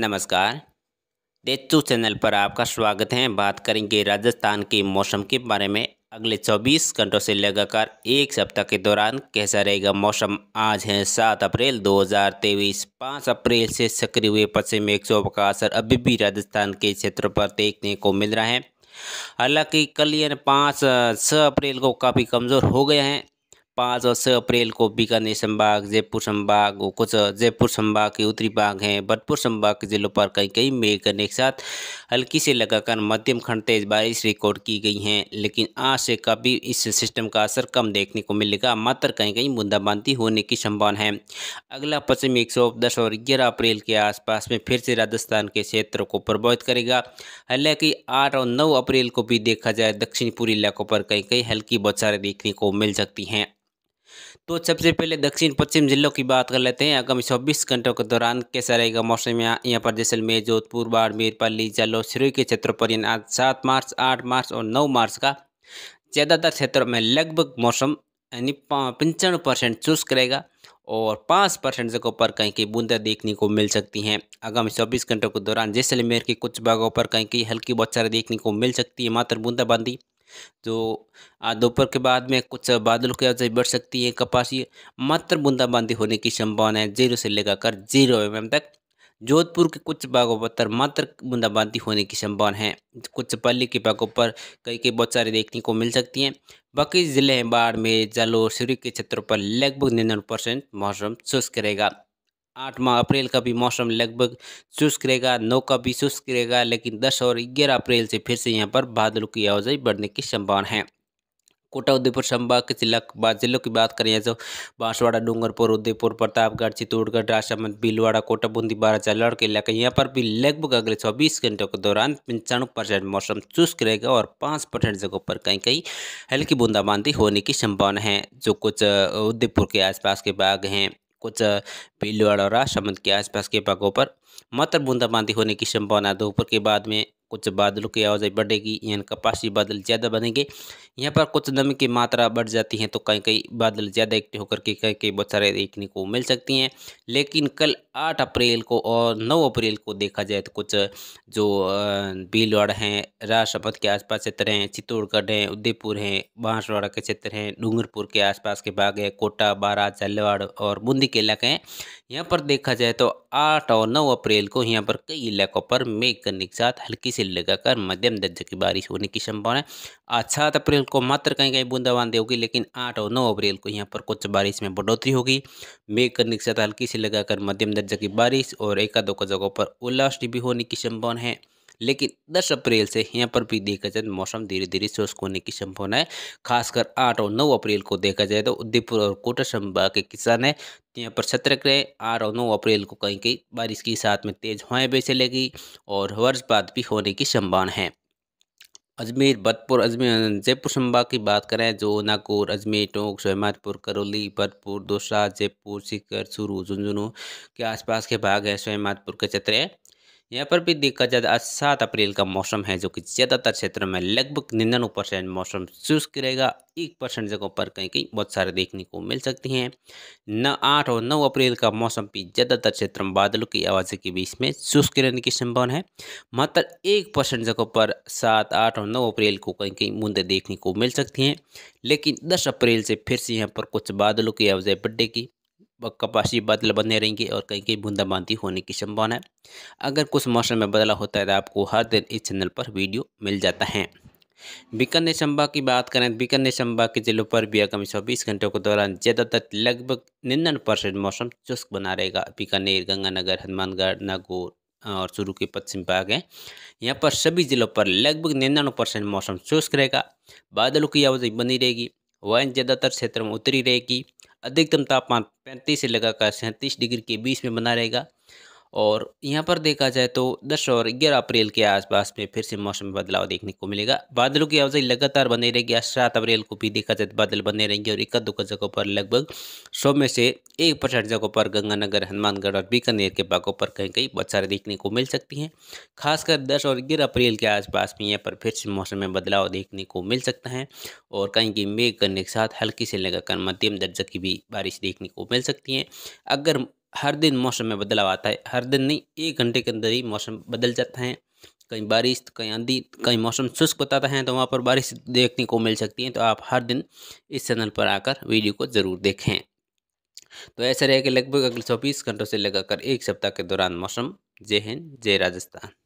नमस्कार देचू चैनल पर आपका स्वागत है बात करेंगे राजस्थान के मौसम के बारे में अगले 24 घंटों से लगातार एक सप्ताह के दौरान कैसा रहेगा मौसम आज है 7 अप्रैल 2023 5 अप्रैल से सक्रिय हुए पश्चिमी विक्षोभ का असर अभी भी राजस्थान के क्षेत्रों पर देखने को मिल रहा है हालांकि कल यानी पाँच छः अप्रैल को काफ़ी कमज़ोर हो गए हैं पाँच और छः अप्रैल को बीकानेर संभाग जयपुर संभाग कुछ जयपुर संभाग के उत्तरी भाग हैं भरतपुर संभाग के जिलों पर कहीं कहीं मेघ करने के साथ हल्की से लगाकर मध्यम खंड तेज बारिश रिकॉर्ड की गई है लेकिन आज से कभी इस सिस्टम का असर कम देखने को मिलेगा मात्र कहीं कहीं बूंदाबांदी होने की संभावना है अगला पश्चिम एक सौ दस और ग्यारह अप्रैल के आसपास में फिर से राजस्थान के क्षेत्रों को प्रभावित करेगा हालांकि आठ और नौ अप्रैल को भी देखा जाए दक्षिण पूर्वी इलाकों पर कहीं कहीं हल्की बौछारें देखने को मिल सकती हैं तो सबसे पहले दक्षिण पश्चिम जिलों की बात कर लेते हैं आगामी चौबीस घंटों के दौरान कैसा रहेगा मौसम यहाँ यहाँ पर जैसलमेर जोधपुर बाड़मेर पाली सिरोई के क्षेत्रों पर आज सात मार्च आठ मार्च और नौ मार्च का ज़्यादातर क्षेत्रों में लगभग मौसम यानी पंचानवे परसेंट शुष्क रहेगा और पाँच परसेंट जगहों पर कहीं की बूंदा देखने को मिल सकती हैं आगामी चौबीस घंटों के दौरान जैसलमेर के कुछ भागों पर कहीं की हल्की बौछारें देखने को मिल सकती है मात्र बूंदाबांदी जो तो, आज दोपहर के बाद में कुछ बादलों की आवाजाही बढ़ सकती है कपासी मात्र बूंदाबांदी होने की संभावना है जीरो से कर जीरो एम एम तक जोधपुर के कुछ भागों पर मात्र बूंदाबांदी होने की संभावना है कुछ पल्ली के भागों पर कई कई बहुत सारे देखने को मिल सकती हैं बाकी ज़िले हैं बाड़मेर जालोर सिरी के क्षेत्रों पर लगभग निन्यानवे परसेंट मौसम शुष्क रहेगा आठवां अप्रैल का भी मौसम लगभग शुष्क रहेगा नौ का भी शुष्क रहेगा लेकिन दस और ग्यारह अप्रैल से फिर से यहाँ पर बादलों की आवाजाही बढ़ने की संभावना है कोटा उदयपुर संभाग के जिला जिलों की बात करें तो बांसवाड़ा डूंगरपुर उदयपुर प्रतापगढ़ चित्तौड़गढ़ राजसमंद भीलवाड़ा कोटा बूंदी बाराचा लड़के इलाके यहाँ पर भी लगभग अगले चौबीस घंटों के दौरान पंचानवे परसेंट मौसम शुष्क रहेगा और पाँच परसेंट जगहों पर कहीं कहीं हल्की बूंदाबांदी होने की संभावना है जो कुछ उदयपुर के आसपास के बाग हैं कुछ भीलवाड़ा और राजसमंद के आसपास के भागों पर मात्र बूंदाबांदी होने की संभावना दोपहर के बाद में कुछ बादलों की आवाज़ बढ़ेगी यानी कपासी बादल ज़्यादा बनेंगे यहाँ पर कुछ नमी की मात्रा बढ़ जाती है तो कहीं कहीं बादल ज़्यादा एक्टिव होकर के कहीं कहीं बहुत सारे देखने को मिल सकती हैं लेकिन कल आठ अप्रैल को और नौ अप्रैल को देखा जाए तो कुछ जो भीलवाड़ा हैं राजपथ के आसपास क्षेत्र हैं चित्तौड़गढ़ हैं उदयपुर हैं बांसवाड़ा के क्षेत्र हैं डूंगरपुर के आसपास के भाग हैं कोटा बारा झालावाड़ और बूंदी के इलाके हैं यहाँ पर देखा जाए तो आठ और नौ अप्रैल को यहाँ पर कई इलाकों पर मेघ करने के साथ हल्की से लगाकर मध्यम दर्जे की बारिश होने की संभावना है आज सात अप्रैल को मात्र कहीं कहीं बूंदाबांदी होगी लेकिन आठ और नौ अप्रैल को यहाँ पर कुछ बारिश में बढ़ोतरी होगी मेघ करने के साथ हल्की से लगाकर मध्यम दर्जे की बारिश और एक आधो जगहों पर ओलावृष्टि भी होने की संभावना है लेकिन दस अप्रैल से यहाँ पर भी देखा जाए तो मौसम धीरे धीरे शुष्क होने की संभावना है खासकर आठ और नौ अप्रैल को देखा जाए तो उदयपुर और कोटा संभाग के किसान हैं यहाँ पर सतर्क रहे आठ और नौ अप्रैल को कहीं कहीं बारिश के साथ में तेज हवाएं भी चलेगी और वर्षपात भी होने की संभावना है अजमेर भरतपुर अजमेर जयपुर संभाग की बात करें जो नागपुर अजमेर टोंक सोहमातपुर करौली भरतपुर दोसा जयपुर सीकर चूरू झुंझुनू के आसपास के भाग हैं सोहमातपुर के क्षेत्र यहाँ पर भी देखा जाए तो आज सात अप्रैल का मौसम है जो कि ज़्यादातर क्षेत्र में लगभग निन्यानवे परसेंट मौसम शुष्क रहेगा एक परसेंट जगहों पर कहीं कहीं बहुत सारे देखने को मिल सकती हैं न आठ और नौ अप्रैल का मौसम भी ज़्यादातर क्षेत्र में बादलों की आवाज़ के बीच में शुष्क रहने की संभावना है मात्र एक परसेंट जगहों पर सात आठ और नौ अप्रैल को कहीं कहीं बूंदे देखने को मिल सकती हैं लेकिन दस अप्रैल से फिर से यहाँ पर कुछ बादलों की आवाज़ें बड्डे की कपासी बादल बने रहेंगे और कहीं कहीं बूंदाबांदी होने की संभावना है अगर कुछ मौसम में बदला होता है तो आपको हर दिन इस चैनल पर वीडियो मिल जाता है बीकानेर संभाग की बात करें तो बीकानेर संभाग के जिलों पर भी आगामी चौबीस घंटों के दौरान ज़्यादातर लगभग निन्यानवे परसेंट मौसम शुष्क बना रहेगा बीकानेर गंगानगर हनुमानगढ़ नागौर और चुरू के पश्चिम भाग हैं यहाँ पर सभी जिलों पर लगभग निन्यानवे परसेंट मौसम शुष्क रहेगा बादलों की आवाजाही बनी रहेगी वायन ज़्यादातर क्षेत्र में उतरी रहेगी अधिकतम तापमान पैंतीस से लगाकर सैंतीस डिग्री के बीच में बना रहेगा और यहाँ पर देखा जाए तो 10 और 11 अप्रैल के आसपास में फिर से मौसम में बदलाव देखने को मिलेगा बादलों की अवधि लगातार बनी रहेगी सात अप्रैल को भी देखा जाए तो बादल बने रहेंगे और इक्का दुक्का जगहों पर लगभग सौ में से एक परसेंट जगहों पर गंगानगर हनुमानगढ़ और बीकानेर के बागों पर कहीं कहीं बौछारें देखने को मिल सकती हैं खासकर दस और ग्यारह अप्रैल के आसपास में यहाँ पर फिर से मौसम में बदलाव देखने को मिल सकता है और कहीं कहीं मेघ करने के साथ हल्की से लगाकर मध्यम दर्जा की भी बारिश देखने को मिल सकती है अगर हर दिन मौसम में बदलाव आता है हर दिन नहीं एक घंटे के अंदर ही मौसम बदल जाता है कहीं बारिश कहीं आंधी कहीं मौसम शुष्क बताता है तो वहाँ पर बारिश देखने को मिल सकती है तो आप हर दिन इस चैनल पर आकर वीडियो को ज़रूर देखें तो ऐसा रहे कि लगभग अगले चौबीस घंटों से लगाकर एक सप्ताह के दौरान मौसम जय हिंद जय राजस्थान